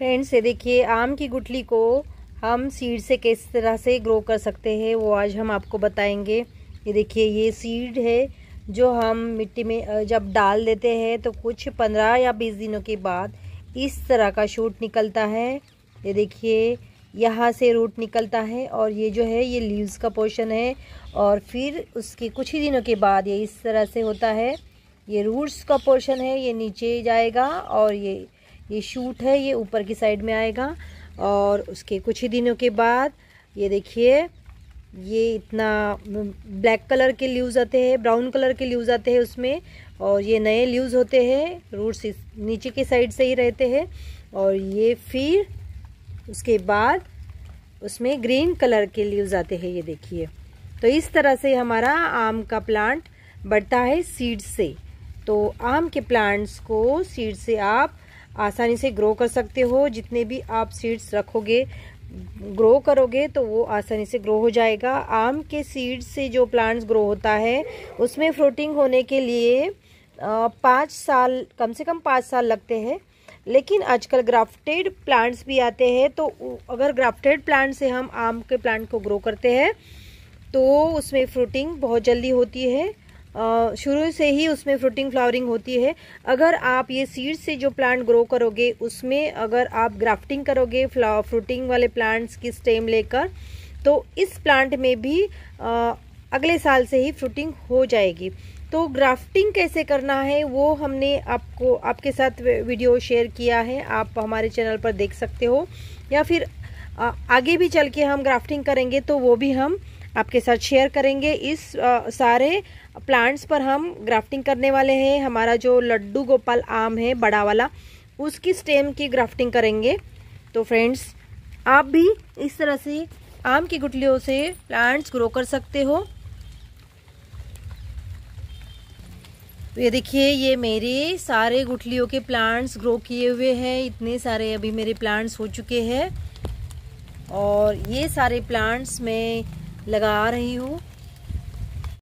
friends ये देखिए आम की गुठली को हम सीड से किस तरह से ग्रो कर सकते हैं वो आज हम आपको बताएंगे ये देखिए ये सीड है जो हम मिट्टी में जब डाल देते हैं तो कुछ पंद्रह या बीस दिनों के बाद इस तरह का शूट निकलता है ये देखिए यहाँ से रूट निकलता है और ये जो है ये लीव्स का पोर्शन है और फिर उसके कुछ ही दिनों के बाद ये इस तरह से होता है ये रूट्स का पोर्शन है ये नीचे जाएगा और ये ये शूट है ये ऊपर की साइड में आएगा और उसके कुछ ही दिनों के बाद ये देखिए ये इतना ब्लैक कलर के लीव्स आते हैं ब्राउन कलर के लीव्स आते हैं उसमें और ये नए लीव्स होते हैं रूट्स नीचे के साइड से ही रहते हैं और ये फिर उसके बाद उसमें ग्रीन कलर के लीव्स आते हैं ये देखिए तो इस तरह से हमारा आम का प्लांट बढ़ता है सीड से तो आम के प्लांट्स को सीड से आप आसानी से ग्रो कर सकते हो जितने भी आप सीड्स रखोगे ग्रो करोगे तो वो आसानी से ग्रो हो जाएगा आम के सीड्स से जो प्लांट्स ग्रो होता है उसमें फ्रूटिंग होने के लिए पाँच साल कम से कम पाँच साल लगते हैं लेकिन आजकल ग्राफ्टेड प्लांट्स भी आते हैं तो अगर ग्राफ्टेड प्लांट से हम आम के प्लांट को ग्रो करते हैं तो उसमें फ्रूटिंग बहुत जल्दी होती है शुरू से ही उसमें फ्रूटिंग फ्लावरिंग होती है अगर आप ये सीड से जो प्लांट ग्रो करोगे उसमें अगर आप ग्राफ्टिंग करोगे फ्रूटिंग वाले प्लांट्स की स्टेम लेकर तो इस प्लांट में भी आ, अगले साल से ही फ्रूटिंग हो जाएगी तो ग्राफ्टिंग कैसे करना है वो हमने आपको आपके साथ वीडियो शेयर किया है आप हमारे चैनल पर देख सकते हो या फिर आगे भी चल के हम ग्राफ्टिंग करेंगे तो वो भी हम आपके साथ शेयर करेंगे इस आ, सारे प्लांट्स पर हम ग्राफ्टिंग करने वाले हैं हमारा जो लड्डू गोपाल आम है बड़ा वाला उसकी स्टेम की ग्राफ्टिंग करेंगे तो फ्रेंड्स आप भी इस तरह से आम की गुटलियों से प्लांट्स ग्रो कर सकते हो तो ये देखिए ये मेरे सारे गुठलियों के प्लांट्स ग्रो किए हुए हैं इतने सारे अभी मेरे प्लांट्स हो चुके हैं और ये सारे प्लांट्स मैं लगा रही हूँ